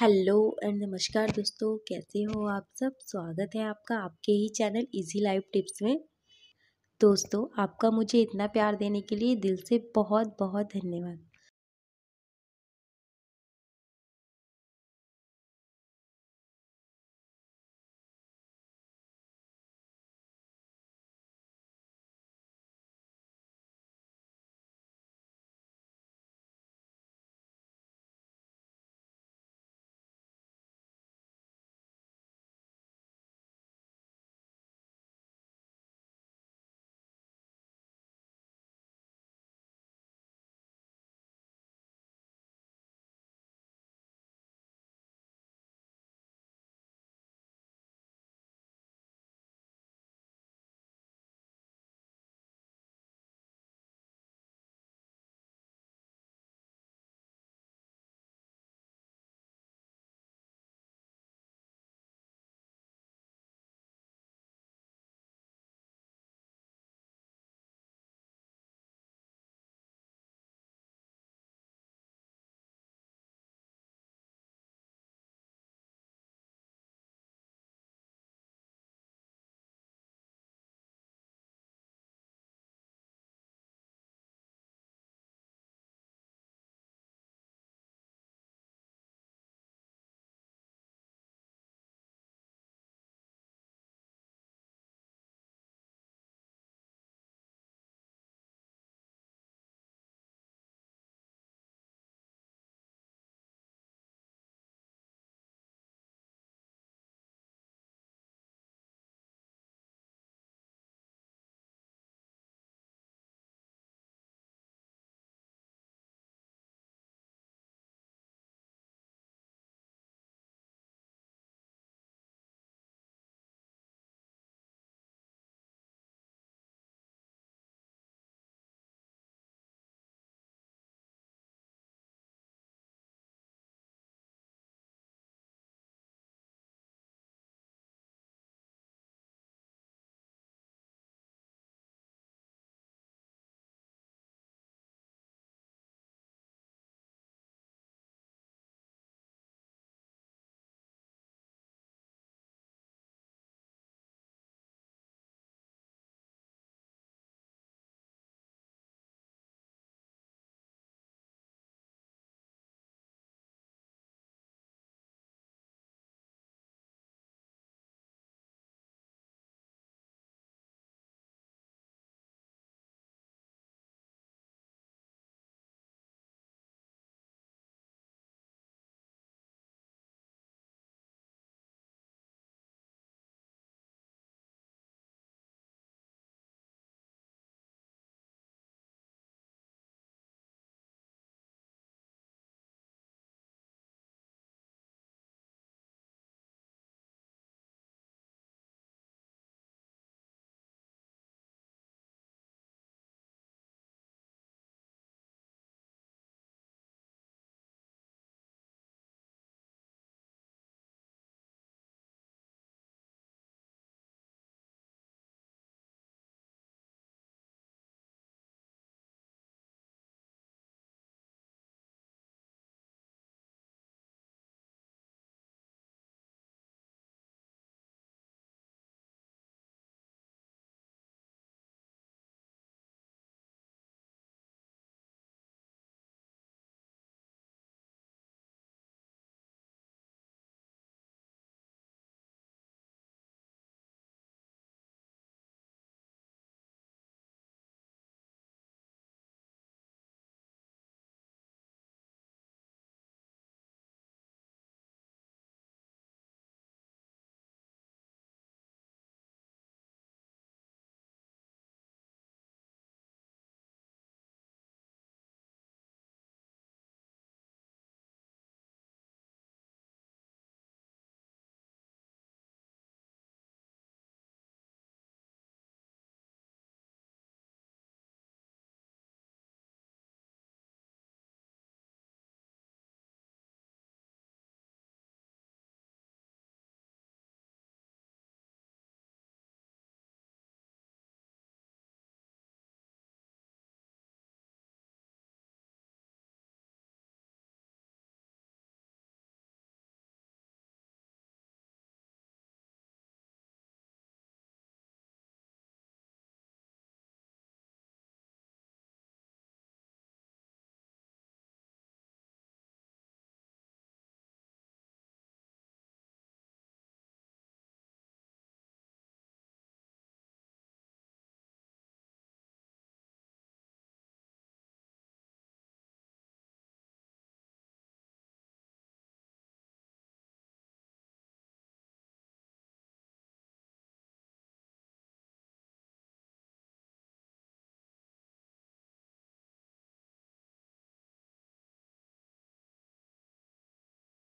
hello and नमस्कार दोस्तों कैसे हो आप सब स्वागत है आपका आपके ही चैनल इजी लाइफ टिप्स में दोस्तों आपका मुझे इतना प्यार देने के लिए दिल से बहुत बहुत धन्यवाद